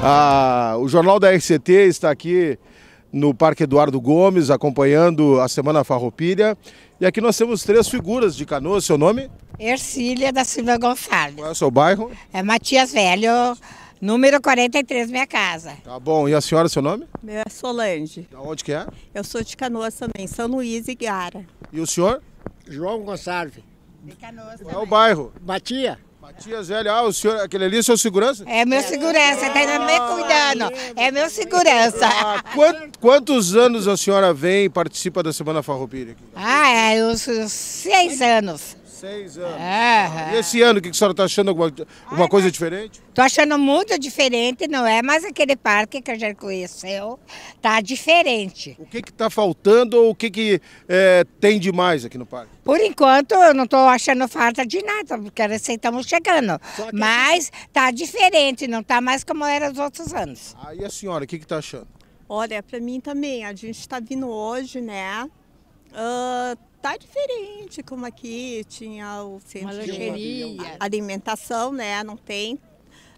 Ah, o Jornal da RCT está aqui no Parque Eduardo Gomes, acompanhando a Semana Farroupilha. E aqui nós temos três figuras de canoa. Seu nome? Ercília da Silva Gonçalves. Qual é o seu bairro? É Matias Velho, número 43, minha casa. Tá bom. E a senhora, seu nome? Meu é Solange. Da onde que é? Eu sou de Canoas também, São Luís e Guiara. E o senhor? João Gonçalves. De Canoas Qual é o bairro? Batia. Matias Velho, ah, o senhor, aquele ali é seu segurança? É meu segurança, tá me cuidando. É meu segurança. Ah, quant, quantos anos a senhora vem e participa da Semana Farroupilha aqui? Ah, é, uns, uns seis anos. 16 anos. É. Ah, e é. esse ano, o que a senhora está achando? Alguma, alguma Ai, coisa diferente? Estou achando muito diferente, não é mais aquele parque que a gente conheceu. Está diferente. O que está faltando ou o que, que é, tem de mais aqui no parque? Por enquanto, eu não estou achando falta de nada, porque nós estamos chegando. Mas está diferente, não está mais como era os outros anos. Ah, e a senhora, o que está achando? Olha, para mim também, a gente está vindo hoje, né? Uh, tá diferente, como aqui tinha o centro uma de alimentação, né? Não tem.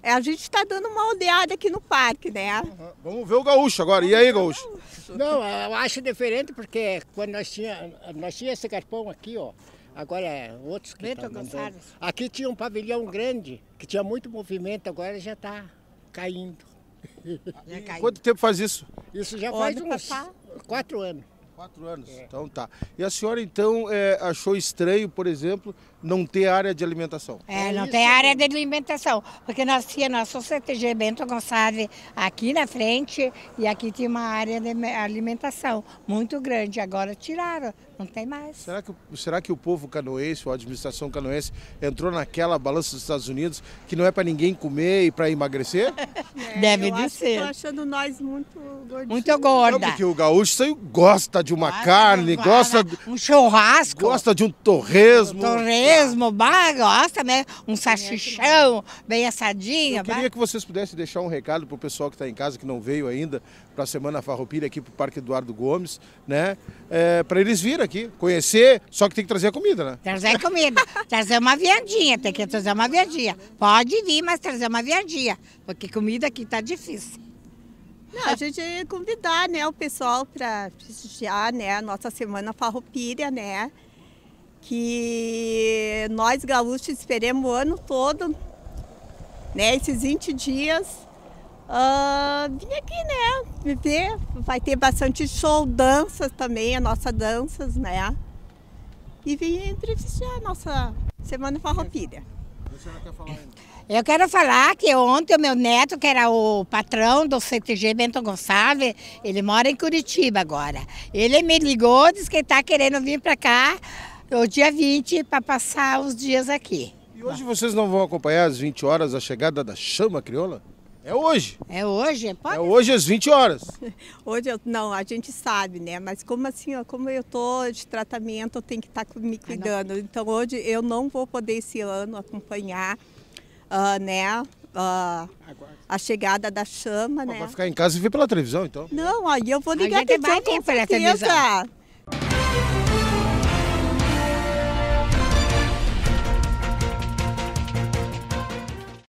É, a gente está dando uma olhada aqui no parque, né? Uhum. Vamos ver o gaúcho agora. Vamos e aí, gaúcho? gaúcho? Não, eu acho diferente porque quando nós tinha, nós tinha esse garpão aqui, ó. Agora é outros que tá Aqui tinha um pavilhão grande, que tinha muito movimento, agora já está caindo. Já caindo. Quanto tempo faz isso? Isso já faz uns passar? quatro anos. Quatro anos, é. então tá. E a senhora, então, é, achou estranho, por exemplo, não ter área de alimentação? É, não tem área de alimentação, porque nós tínhamos nosso CTG Bento Gonçalves aqui na frente e aqui tinha uma área de alimentação muito grande, agora tiraram, não tem mais. Será que, será que o povo canoense, a administração canoense, entrou naquela balança dos Estados Unidos que não é para ninguém comer e para emagrecer? É, Deve de acho, ser. Estou achando nós muito gordinhos. Muito gorda. Não, porque o gaúcho gosta de de uma gosta carne, ah, uma, gosta de um churrasco, gosta de um torresmo. Torresmo, bah, gosta mesmo, né? um é sachichão bem assadinho. Eu queria bah. que vocês pudessem deixar um recado para o pessoal que está em casa, que não veio ainda para a Semana Farroupilha aqui para o Parque Eduardo Gomes, né? É, para eles virem aqui, conhecer, só que tem que trazer a comida, né? Trazer comida, trazer uma viandinha, tem que trazer uma viandinha. Pode vir, mas trazer uma viandinha, porque comida aqui tá difícil. Não, a gente ia é convidar né, o pessoal para prestigiar né, a nossa Semana Farroupilha, né? Que nós gaúchos esperemos o ano todo, né? Esses 20 dias. Uh, ah, vim aqui, né? Viver. Vai ter bastante show, danças também, a nossa danças, né? E vim prestigiar a nossa Semana Farroupilha. Eu quero falar que ontem o meu neto, que era o patrão do CTG Bento Gonçalves, ele mora em Curitiba agora. Ele me ligou, disse que está querendo vir para cá no dia 20 para passar os dias aqui. E hoje vocês não vão acompanhar às 20 horas a chegada da chama crioula? É hoje. É hoje? É é pode... É hoje às 20 horas. Hoje eu, não, a gente sabe, né? Mas como assim, ó, como eu tô de tratamento, eu tenho que estar tá me ah, cuidando. então hoje eu não vou poder esse ano acompanhar, uh, né? Uh, a chegada da chama, Pô, né? Vai ficar em casa e ver pela televisão, então? Não, aí eu vou ligar a, a televisão, vai ver pela televisão.